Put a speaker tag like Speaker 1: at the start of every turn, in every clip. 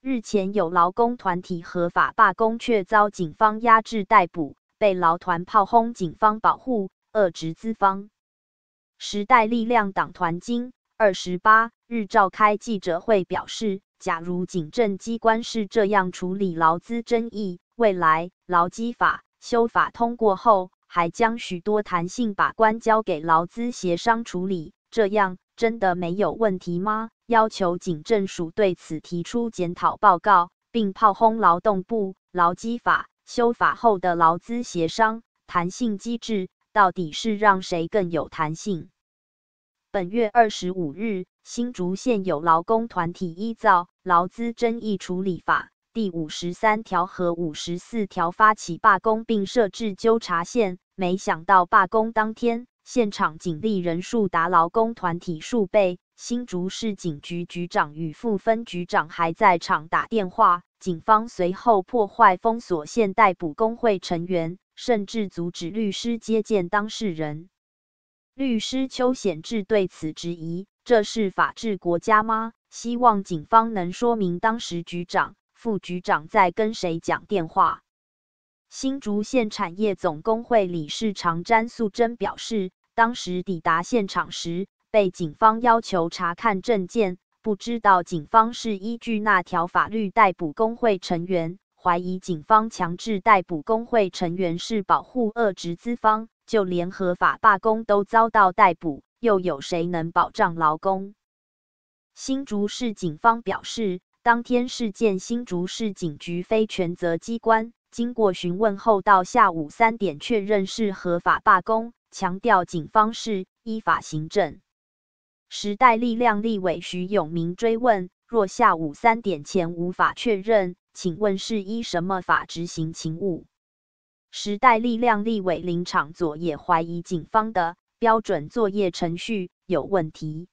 Speaker 1: 日前有劳工团体合法罢工，却遭警方压制逮捕，被劳团炮轰警方保护、遏制资方。时代力量党团经二十八日召开记者会表示，假如警政机关是这样处理劳资争议，未来劳基法修法通过后，还将许多弹性把关交给劳资协商处理，这样真的没有问题吗？要求警政署对此提出检讨报告，并炮轰劳动部劳基法修法后的劳资协商弹性机制到底是让谁更有弹性？本月二十五日，新竹县有劳工团体依照劳资争议处理法第五十三条和五十四条发起罢工，并设置纠察线，没想到罢工当天现场警力人数达劳工团体数倍。新竹市警局局长与副分局长还在场打电话，警方随后破坏封锁线逮捕工会成员，甚至阻止律师接见当事人。律师邱显志对此质疑：“这是法治国家吗？”希望警方能说明当时局长、副局长在跟谁讲电话。新竹县产业总工会理事长詹素贞表示：“当时抵达现场时。”被警方要求查看证件，不知道警方是依据那条法律逮捕工会成员。怀疑警方强制逮捕工会成员是保护恶执资方。就连合法罢工都遭到逮捕，又有谁能保障劳工？新竹市警方表示，当天事件新竹市警局非全责机关，经过询问后，到下午三点确认是合法罢工，强调警方是依法行政。时代力量立委徐永明追问：若下午三点前无法确认，请问是依什么法执行勤务？时代力量立委林场佐也怀疑警方的标准作业程序有问题。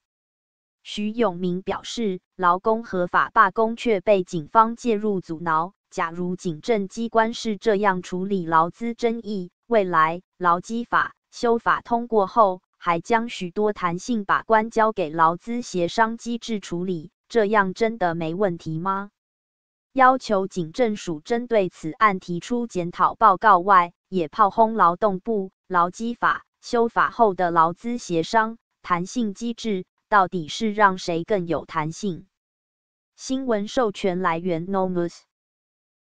Speaker 1: 徐永明表示，劳工合法罢工却被警方介入阻挠。假如警政机关是这样处理劳资争议，未来劳基法修法通过后，还将许多弹性把关交给劳资协商机制处理，这样真的没问题吗？要求警政署针对此案提出检讨报告外，也炮轰劳动部劳基法修法后的劳资协商弹性机制，到底是让谁更有弹性？新闻授权来源：nomus。